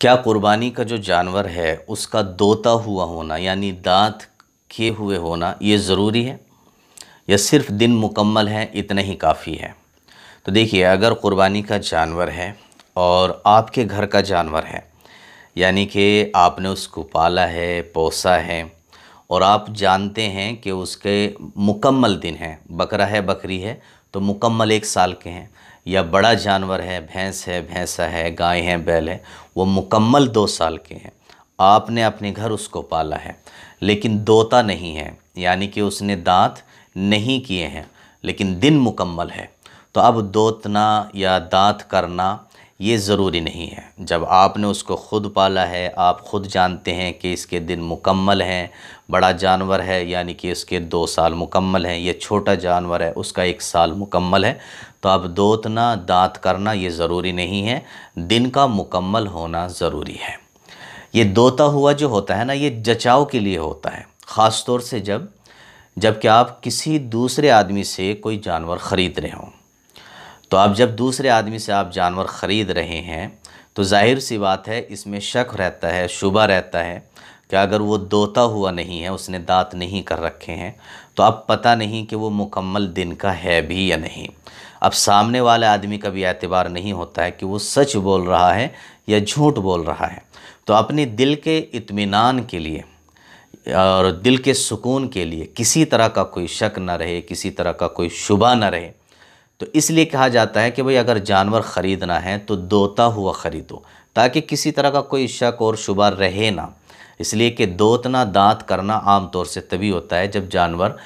क्या कुर्बानी का जो जानवर है उसका दोता हुआ होना यानी दांत किए हुए होना ये ज़रूरी है या सिर्फ दिन मुकम्मल है इतना ही काफ़ी है तो देखिए अगर कुर्बानी का जानवर है और आपके घर का जानवर है यानी कि आपने उसको पाला है पोसा है और आप जानते हैं कि उसके मुकम्मल दिन हैं बकरा है बकरी है तो मुकम्मल एक साल के हैं या बड़ा जानवर है भैंस है भैंसा है गाय है बैल है वो मुकम्मल दो साल के हैं आपने अपने घर उसको पाला है लेकिन दोता नहीं है यानी कि उसने दांत नहीं किए हैं लेकिन दिन मुकम्मल है तो अब दोतना या दांत करना ये ज़रूरी नहीं है जब आपने उसको ख़ुद पाला है आप ख़ुद जानते हैं कि इसके दिन मुकम्मल हैं बड़ा जानवर है यानी कि इसके दो साल मुकम्मल हैं ये छोटा जानवर है उसका एक साल मुकम्मल है तो आप दोतना दांत करना ये ज़रूरी नहीं है दिन का मुकम्मल होना ज़रूरी है ये दोता हुआ जो होता है ना ये जचाव के लिए होता है ख़ास तौर से जब जबकि आप किसी दूसरे आदमी से कोई जानवर ख़रीद रहे हों तो आप जब दूसरे आदमी से आप जानवर ख़रीद रहे हैं तो जाहिर सी बात है इसमें शक रहता है शुबा रहता है कि अगर वो दोता हुआ नहीं है उसने दांत नहीं कर रखे हैं तो अब पता नहीं कि वो मुकम्मल दिन का है भी या नहीं अब सामने वाले आदमी का भी एतबार नहीं होता है कि वो सच बोल रहा है या झूठ बोल रहा है तो अपने दिल के इत्मीनान के लिए और दिल के सुकून के लिए किसी तरह का कोई शक ना रहे किसी तरह का कोई शुबा ना रहे तो इसलिए कहा जाता है कि भाई अगर जानवर ख़रीदना है तो दोता हुआ ख़रीदो ताकि किसी तरह का कोई शक और शुबा रहे ना इसलिए कि दोतना दांत करना आम तौर से तभी होता है जब जानवर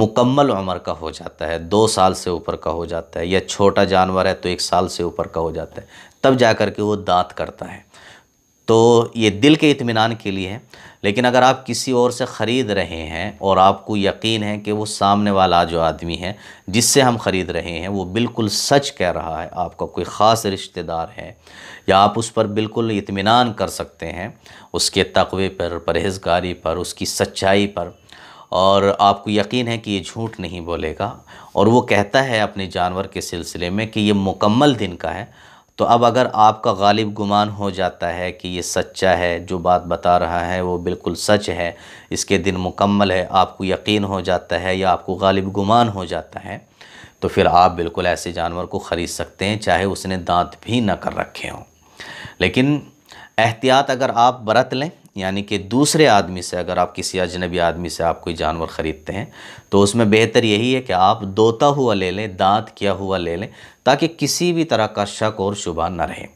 मुकम्मल उम्र का हो जाता है दो साल से ऊपर का हो जाता है या छोटा जानवर है तो एक साल से ऊपर का हो जाता है तब जा कर के वो दांत करता है तो ये दिल के इत्मीनान के लिए है लेकिन अगर आप किसी और से ख़रीद रहे हैं और आपको यकीन है कि वो सामने वाला जो आदमी है जिससे हम ख़रीद रहे हैं वो बिल्कुल सच कह रहा है आपका कोई ख़ास रिश्तेदार है या आप उस पर बिल्कुल इत्मीनान कर सकते हैं उसके तकवे पर परहेज़गारी पर उसकी सच्चाई पर और आपको यकीन है कि ये झूठ नहीं बोलेगा और वो कहता है अपने जानवर के सिलसिले में कि ये मुकम्मल दिन का है तो अब अगर आपका गालिब गुमान हो जाता है कि ये सच्चा है जो बात बता रहा है वो बिल्कुल सच है इसके दिन मुकम्मल है आपको यकीन हो जाता है या आपको गालिब गुमान हो जाता है तो फिर आप बिल्कुल ऐसे जानवर को ख़रीद सकते हैं चाहे उसने दांत भी ना कर रखे हों लेकिन एहतियात अगर आप बरत लें यानी कि दूसरे आदमी से अगर आप किसी अजनबी आदमी से आप कोई जानवर ख़रीदते हैं तो उसमें बेहतर यही है कि आप दोता हुआ ले लें दांत किया हुआ ले लें ताकि किसी भी तरह का शक और शुबा ना रहे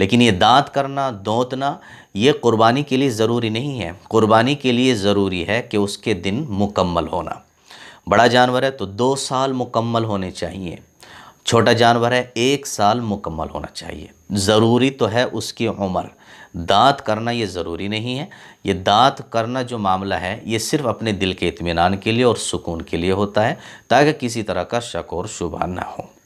लेकिन ये दांत करना दोतना ये क़ुरबानी के लिए ज़रूरी नहीं है क़ुरबानी के लिए ज़रूरी है कि उसके दिन मुकम्मल होना बड़ा जानवर है तो दो साल मुकम्मल होने चाहिए छोटा जानवर है एक साल मुकम्मल होना चाहिए ज़रूरी तो है उसकी उम्र दांत करना ये ज़रूरी नहीं है ये दांत करना जो मामला है ये सिर्फ अपने दिल के इतमान के लिए और सुकून के लिए होता है ताकि किसी तरह का शक और शुभा ना हो